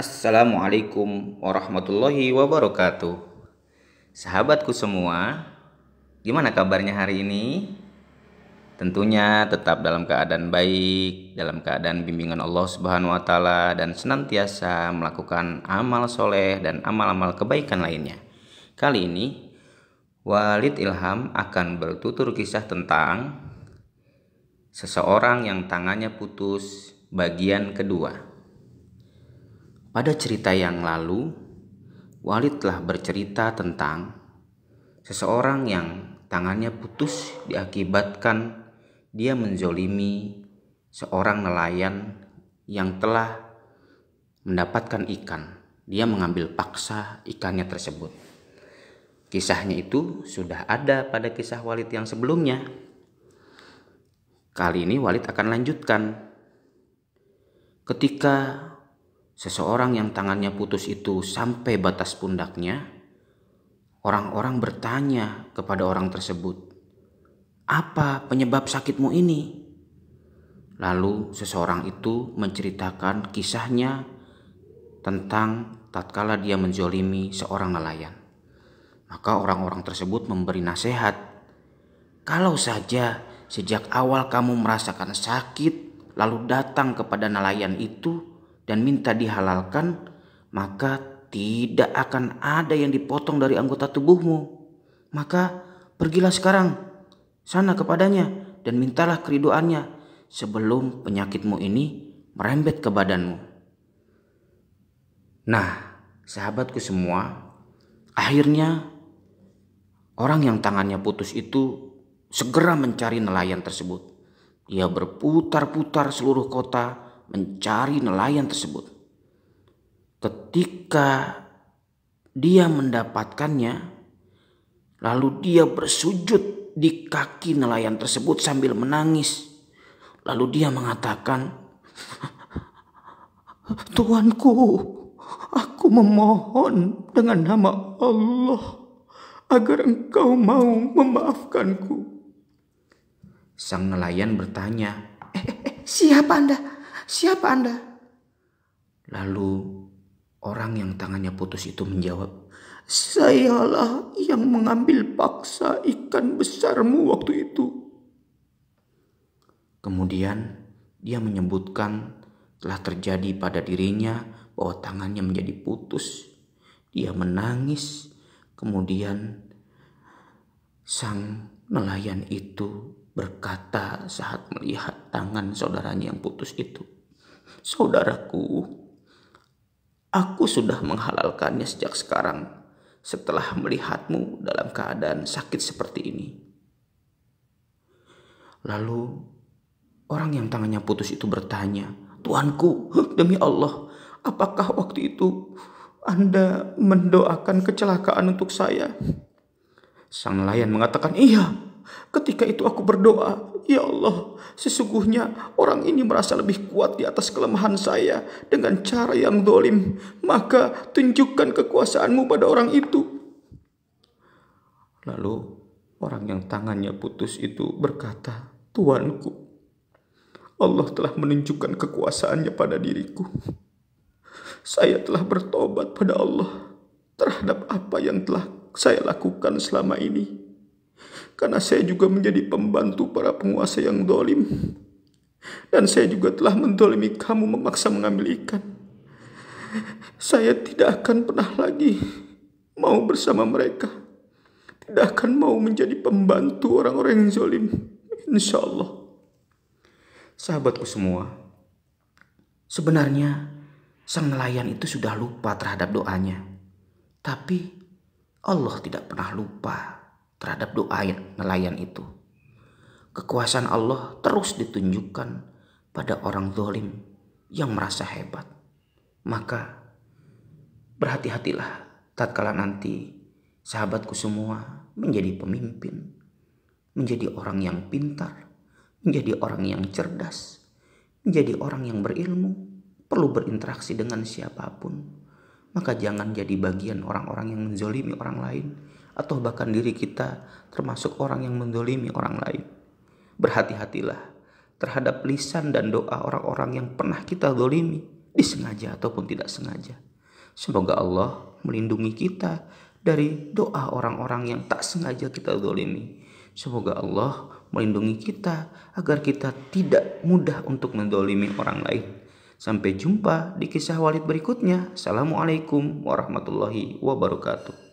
Assalamualaikum warahmatullahi wabarakatuh. Sahabatku semua, gimana kabarnya hari ini? Tentunya tetap dalam keadaan baik, dalam keadaan bimbingan Allah Subhanahu wa taala dan senantiasa melakukan amal soleh dan amal-amal kebaikan lainnya. Kali ini Walid Ilham akan bertutur kisah tentang seseorang yang tangannya putus bagian kedua. Pada cerita yang lalu, Walid telah bercerita tentang seseorang yang tangannya putus diakibatkan dia menzolimi seorang nelayan yang telah mendapatkan ikan. Dia mengambil paksa ikannya tersebut. Kisahnya itu sudah ada pada kisah Walid yang sebelumnya. Kali ini Walid akan lanjutkan. Ketika seseorang yang tangannya putus itu sampai batas pundaknya, orang-orang bertanya kepada orang tersebut, "Apa penyebab sakitmu ini?" Lalu seseorang itu menceritakan kisahnya tentang tatkala dia menjolimi seorang nelayan. Maka orang-orang tersebut memberi nasihat, "Kalau saja sejak awal kamu merasakan sakit, lalu datang kepada nelayan itu, dan minta dihalalkan, maka tidak akan ada yang dipotong dari anggota tubuhmu. Maka pergilah sekarang, sana kepadanya, dan mintalah keridoannya sebelum penyakitmu ini merembet ke badanmu. Nah, sahabatku semua, akhirnya orang yang tangannya putus itu segera mencari nelayan tersebut. Ia berputar-putar seluruh kota, mencari nelayan tersebut. Ketika dia mendapatkannya, lalu dia bersujud di kaki nelayan tersebut sambil menangis. Lalu dia mengatakan, "Tuanku, aku memohon dengan nama Allah agar engkau mau memaafkanku." Sang nelayan bertanya, "Eh, eh, eh siapa Anda?" Siapa Anda? Lalu orang yang tangannya putus itu menjawab, Sayalah yang mengambil paksa ikan besarmu waktu itu. Kemudian dia menyebutkan telah terjadi pada dirinya bahwa tangannya menjadi putus. Dia menangis, kemudian sang nelayan itu berkata saat melihat tangan saudaranya yang putus itu. Saudaraku, aku sudah menghalalkannya sejak sekarang setelah melihatmu dalam keadaan sakit seperti ini. Lalu orang yang tangannya putus itu bertanya, Tuanku, demi Allah, apakah waktu itu Anda mendoakan kecelakaan untuk saya? Sang nelayan mengatakan, iya, Ketika itu aku berdoa, Ya Allah, sesungguhnya orang ini merasa lebih kuat di atas kelemahan saya dengan cara yang dolim. Maka tunjukkan kekuasaanmu pada orang itu. Lalu orang yang tangannya putus itu berkata, Tuanku, Allah telah menunjukkan kekuasaannya pada diriku. Saya telah bertobat pada Allah terhadap apa yang telah saya lakukan selama ini karena saya juga menjadi pembantu para penguasa yang dolim. Dan saya juga telah mendolimi kamu memaksa mengambil ikan. Saya tidak akan pernah lagi mau bersama mereka. Tidak akan mau menjadi pembantu orang-orang yang zolim. Insya Allah. Sahabatku semua, sebenarnya sang nelayan itu sudah lupa terhadap doanya. Tapi Allah tidak pernah lupa terhadap doa nelayan itu. Kekuasaan Allah terus ditunjukkan pada orang zolim yang merasa hebat. Maka berhati-hatilah tatkala nanti sahabatku semua menjadi pemimpin, menjadi orang yang pintar, menjadi orang yang cerdas, menjadi orang yang berilmu, perlu berinteraksi dengan siapapun. Maka jangan jadi bagian orang-orang yang menzolimi orang lain, atau bahkan diri kita termasuk orang yang mendolimi orang lain. Berhati-hatilah terhadap lisan dan doa orang-orang yang pernah kita dolimi, disengaja ataupun tidak sengaja. Semoga Allah melindungi kita dari doa orang-orang yang tak sengaja kita dolimi. Semoga Allah melindungi kita agar kita tidak mudah untuk mendolimi orang lain. Sampai jumpa di kisah walid berikutnya. Assalamualaikum warahmatullahi wabarakatuh.